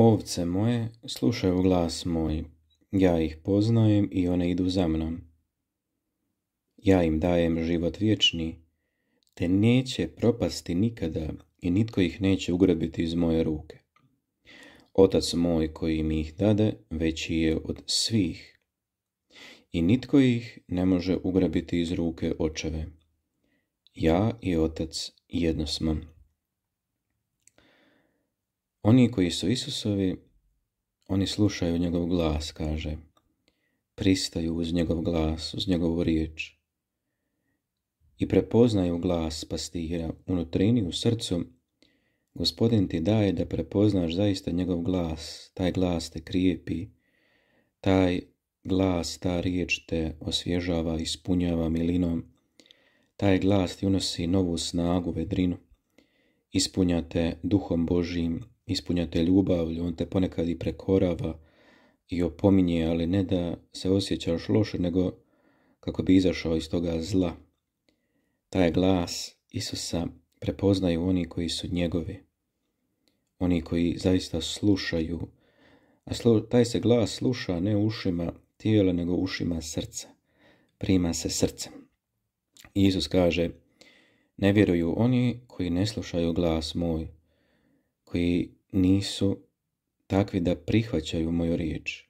Ovce moje slušaju glas moj, ja ih poznajem i one idu za mnom. Ja im dajem život vječni, te neće propasti nikada i nitko ih neće ugrabiti iz moje ruke. Otac moj koji mi ih dade veći je od svih i nitko ih ne može ugrabiti iz ruke očeve. Ja i otac jedno smo. Oni koji su Isusovi, oni slušaju njegov glas, kaže. Pristaju uz njegov glas, uz njegovu riječ. I prepoznaju glas pastira unutrini, u srcu. Gospodin ti daje da prepoznaš zaista njegov glas. Taj glas te krijepi. Taj glas, ta riječ te osvježava, ispunjava milinom. Taj glas ti unosi novu snagu, vedrinu. Ispunjate duhom Božim ispunja te ljubavlju, on te ponekad i prekorava i opominje, ali ne da se osjećaš loše, nego kako bi izašao iz toga zla. Taj glas Isusa prepoznaju oni koji su njegovi, oni koji zaista slušaju, a taj se glas sluša ne ušima tijela, nego ušima srca. Prima se srcem. Isus kaže, ne vjeruju oni koji ne slušaju glas moj, koji nisu takvi da prihvaćaju moju riječ.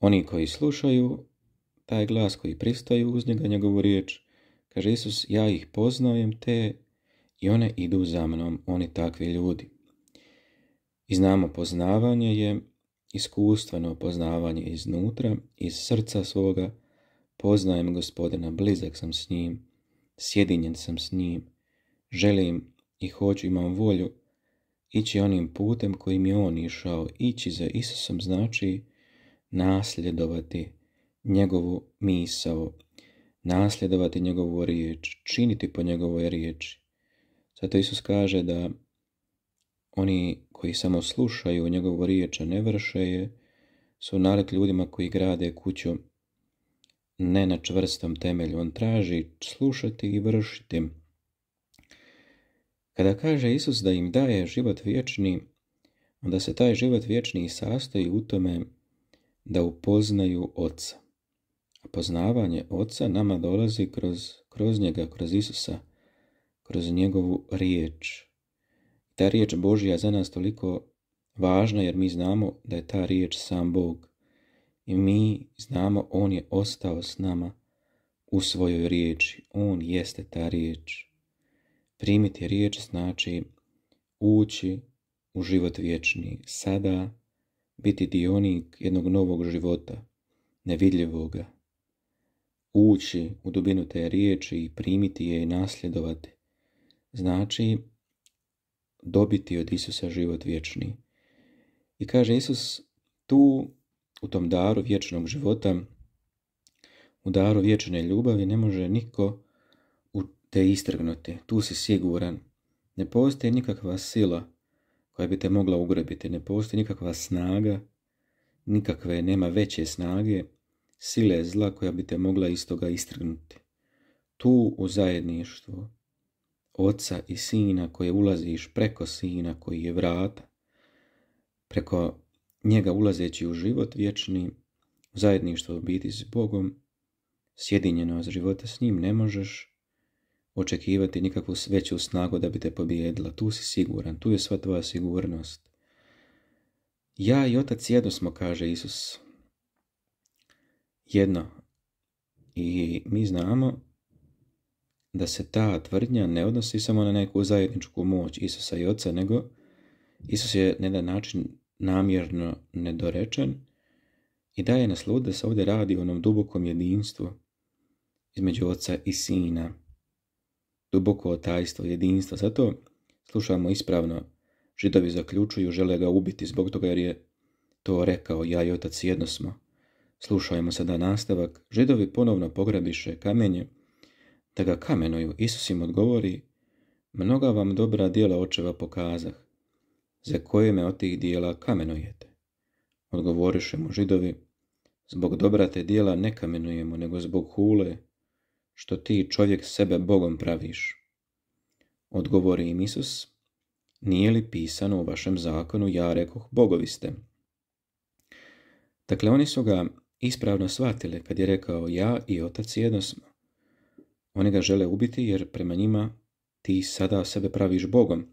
Oni koji slušaju, taj glas koji pristaju uz njega njegovu riječ, kaže Isus, ja ih poznajem te i one idu za mnom, oni takvi ljudi. I znamo poznavanje je iskustveno poznavanje iznutra, iz srca svoga, poznajem gospodina, blizak sam s njim, sjedinjen sam s njim, želim i hoću, imam volju ići onim putem kojim je on išao. Ići za Isusom znači nasljedovati njegovu misao, nasljedovati njegovu riječ, činiti po njegovoj riječi. Zato Isus kaže da oni koji samo slušaju njegovu riječ, a ne vrše je, su nalik ljudima koji grade kuću ne na čvrstom temelju. On traži slušati i vršiti. Kada kaže Isus da im daje život vječni, onda se taj život vječni sastoji u tome da upoznaju Oca. A poznavanje Oca nama dolazi kroz, kroz njega, kroz Isusa, kroz njegovu riječ. Ta riječ Božja za nas toliko važna jer mi znamo da je ta riječ sam Bog. I mi znamo On je ostao s nama u svojoj riječi. On jeste ta riječ. Primiti riječ znači ući u život vječni, sada biti dionik jednog novog života, nevidljivoga. Ući u dubinu te riječi i primiti je i nasljedovati, znači dobiti od Isusa život vječni. I kaže Isus tu u tom daru vječnog života, u daru vječne ljubavi ne može niko te istrgnuti, tu si siguran. Ne postoji nikakva sila koja bi te mogla ugrebiti, ne postoji nikakva snaga, nikakve, nema veće snage, sile zla koja bi te mogla iz toga istrgnuti. Tu u zajedništvu oca i sina koje ulaziš preko sina koji je vrata, preko njega ulazeći u život vječni, zajedništvo biti s Bogom, sjedinjeno života s njim ne možeš očekivati nikakvu veću snagu da bi te pobijedila. Tu si siguran, tu je sva tvoja sigurnost. Ja i otac jedno smo, kaže Isus. Jedno. I mi znamo da se ta tvrdnja ne odnosi samo na neku zajedničku moć Isusa i oca, nego Isus je na jedan način namjerno nedorečen i daje naslud da se ovdje radi o onom dubokom jedinstvu između oca i sina duboko otajstvo jedinstva. Zato slušamo ispravno. Židovi zaključuju, žele ga ubiti zbog toga jer je to rekao, ja i otac jedno smo. Slušajmo sada nastavak. Židovi ponovno pograbiše kamenje, da ga kamenuju. Isus im odgovori, mnoga vam dobra dijela očeva pokazah, za koje me od tih dijela kamenujete. Odgovoriše mu židovi, zbog dobra te dijela ne kamenujemo, nego zbog hule što ti čovjek sebe Bogom praviš? Odgovori im Isus, nije li pisano u vašem zakonu, ja rekoh, bogovi ste. Dakle, oni su ga ispravno shvatili kad je rekao ja i otac jedno smo. Oni ga žele ubiti jer prema njima ti sada sebe praviš Bogom.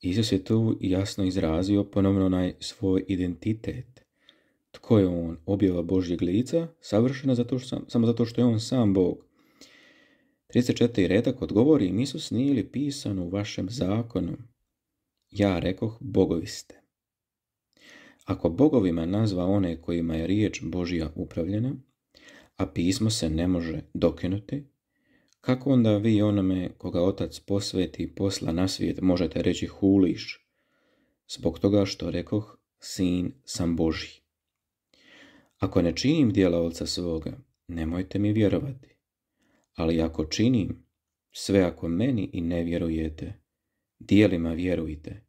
Isus je tu jasno izrazio ponovno onaj svoj identitet. Tko je on? Objava Božjeg lica, savršena zato što, samo zato što je on sam Bog. 34. redak odgovori, nisu li pisano u vašem zakonu. Ja rekoh, bogovi ste. Ako bogovima nazva one kojima je riječ Božja upravljena, a pismo se ne može dokinuti, kako onda vi onome koga otac posveti posla na svijet možete reći huliš, zbog toga što rekoh sin sam Božji? Ako ne činim dijela Oca svoga, nemojte mi vjerovati. Ali ako činim, sve ako meni i ne vjerujete, dijelima vjerujte,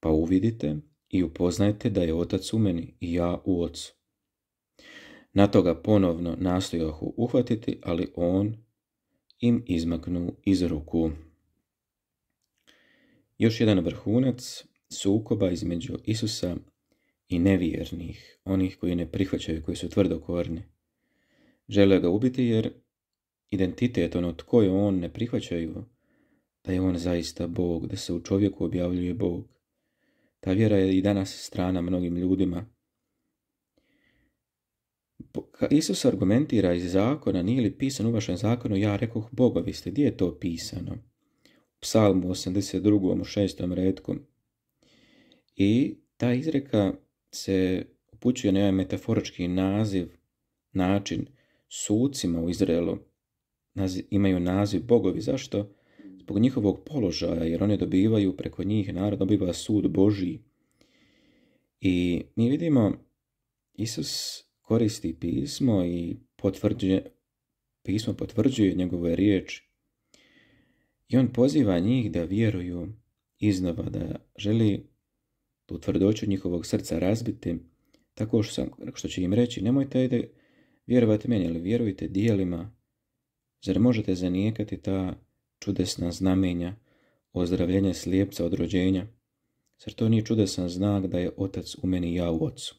pa uvidite i upoznajte da je Otac u meni i ja u Ocu. Na toga ponovno nastojahu uhvatiti, ali on im izmaknu iz ruku. Još jedan vrhunac sukoba između Isusa i nevjernih, onih koji ne prihvaćaju, koji su tvrdokorni. Žele ga ubiti jer identitet, ono tko je on, ne prihvaćaju, da je on zaista Bog, da se u čovjeku objavljuje Bog. Ta vjera je i danas strana mnogim ljudima. Isus argumentira iz zakona, nije li pisan u vašem zakonu, ja rekoh bogovi ste, gdje je to pisano? U psalmu 82. u šestom redku. I ta izreka se upućuje na ovaj metaforički naziv, način, sucima u Izraelu imaju naziv bogovi. Zašto? Zbog njihovog položaja, jer oni dobivaju preko njih, narod dobiva sud Božiji. I mi vidimo, Isus koristi pismo i potvrđuje, pismo potvrđuje njegove riječi. I on poziva njih da vjeruju iznova, da želi tu tvrdoću njihovog srca razbiti, tako što, sam, što će im reći, nemojte ide vjerovati meni, ali vjerujte dijelima, zar možete zanijekati ta čudesna znamenja, ozdravljenje slijepca od rođenja, zar to nije čudesan znak da je otac u meni ja u ocu.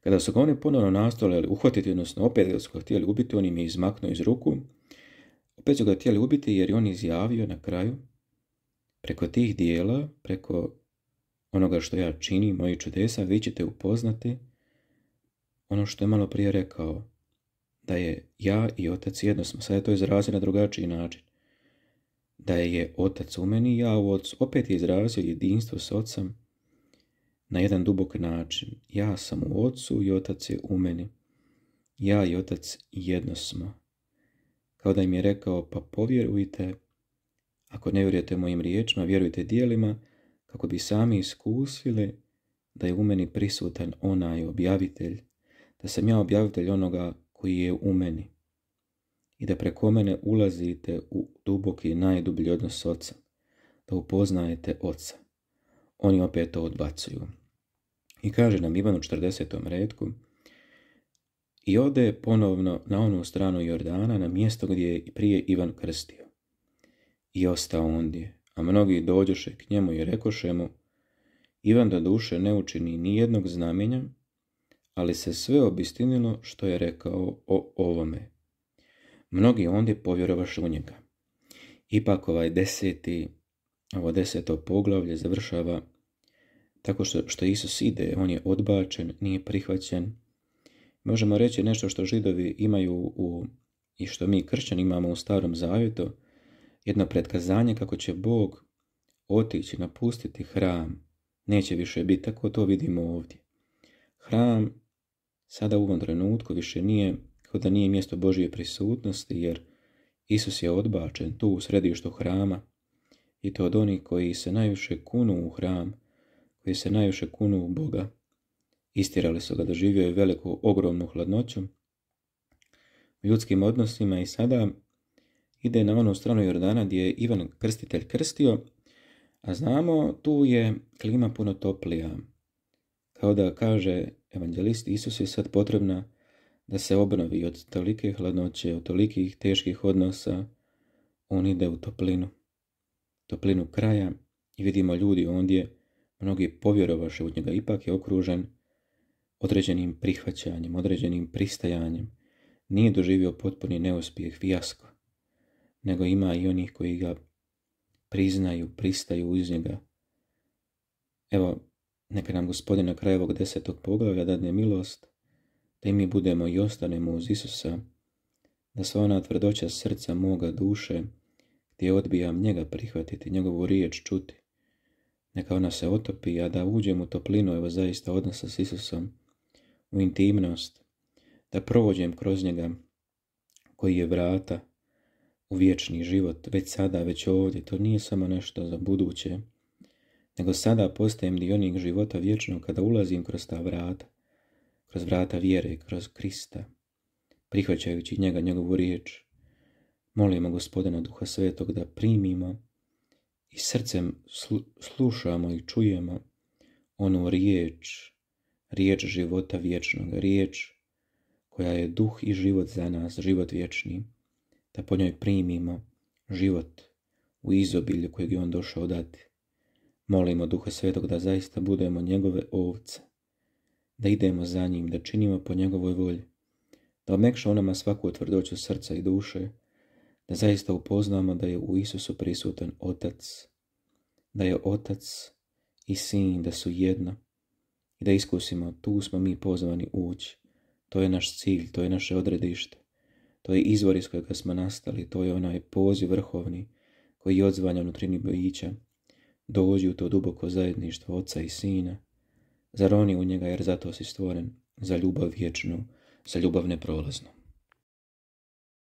Kada su ga oni ponovno nastojali uhvatiti, odnosno opet kada su ga htjeli ubiti, oni mi je izmaknuo iz ruku. Opet su ga htjeli ubiti jer je on izjavio na kraju preko tih dijela, preko onoga što ja činim, mojih čudesa, vi ćete upoznati ono što je malo prije rekao, da je ja i otac jedno smo. Sada je to izrazio na drugačiji način. Da je otac u meni, ja u otcu. Opet je izrazio jedinstvo s otcem na jedan dubok način. Ja sam u ocu i otac je u meni. Ja i otac jedno smo. Kao da im je rekao, pa povjerujte, ako ne vjerujete mojim riječima, vjerujte dijelima, kako bi sami iskusili da je u meni prisutan onaj objavitelj, da sam ja objavitelj onoga koji je u meni i da preko mene ulazite u duboki i najdublji odnos s da upoznajete Oca. Oni opet to odbacuju. I kaže nam Ivan u 40. redku, i ode ponovno na onu stranu Jordana, na mjesto gdje je prije Ivan krstio. I ostao ondje, a mnogi dođoše k njemu i rekoše mu, Ivan da duše ne učini ni jednog znamenja, ali se sve obistinilo što je rekao o ovome. Mnogi ondje povjerovaš u njega. Ipak ovaj deseti, ovo deseto poglavlje završava tako što, što Isus ide, on je odbačen, nije prihvaćen. Možemo reći nešto što židovi imaju u, i što mi kršćani imamo u starom zavjetu, jedno pretkazanje kako će Bog otići, napustiti hram. Neće više biti tako, to vidimo ovdje. Hram sada u ovom trenutku više nije, kao da nije mjesto Božije prisutnosti, jer Isus je odbačen tu u središtu hrama i to od onih koji se najviše kunu u hram, koji se najviše kunu u Boga. Istirali su ga, doživio je veliku, ogromnu hladnoću u ljudskim odnosima i sada ide na onu stranu Jordana gdje je Ivan Krstitelj krstio, a znamo tu je klima puno toplija. Kao da kaže evanđelist Isus je sad potrebna da se obnovi od tolike hladnoće, od tolikih teških odnosa, on ide u toplinu. Toplinu kraja i vidimo ljudi ondje, mnogi povjerovaše u njega, ipak je okružen određenim prihvaćanjem, određenim pristajanjem. Nije doživio potpuni neuspjeh, fijasko nego ima i onih koji ga priznaju, pristaju uz njega. Evo, neka nam gospodin na kraju ovog desetog poglavlja dadne milost, da i mi budemo i ostanemo uz Isusa, da sva ona tvrdoća srca moga duše, gdje odbijam njega prihvatiti, njegovu riječ čuti, neka ona se otopi, a da uđem u toplinu, evo zaista odnosa s Isusom, u intimnost, da provođem kroz njega koji je vrata, u vječni život, već sada, već ovdje. To nije samo nešto za buduće, nego sada postajem dionik života vječnog kada ulazim kroz ta vrata, kroz vrata vjere, kroz Krista, prihvaćajući njega, njegovu riječ. Molimo gospodina Duha Svetog da primimo i srcem slušamo i čujemo onu riječ, riječ života vječnog, riječ koja je duh i život za nas, život vječni da po njoj primimo život u izobilju kojeg je on došao dati. Molimo Duha Svetog da zaista budemo njegove ovce, da idemo za njim, da činimo po njegovoj volji, da omekša onama nama svaku tvrdoću srca i duše, da zaista upoznamo da je u Isusu prisutan Otac, da je Otac i Sin, da su jedno, i da iskusimo, tu smo mi pozvani ući, to je naš cilj, to je naše odredište. To je izvor iz kojega smo nastali, to je onaj poziv vrhovni koji je odzvanja unutrini Bojića, Dođi u to duboko zajedništvo oca i sina. Zaroni u njega jer zato si stvoren, za ljubav vječnu, za ljubav neprolaznu.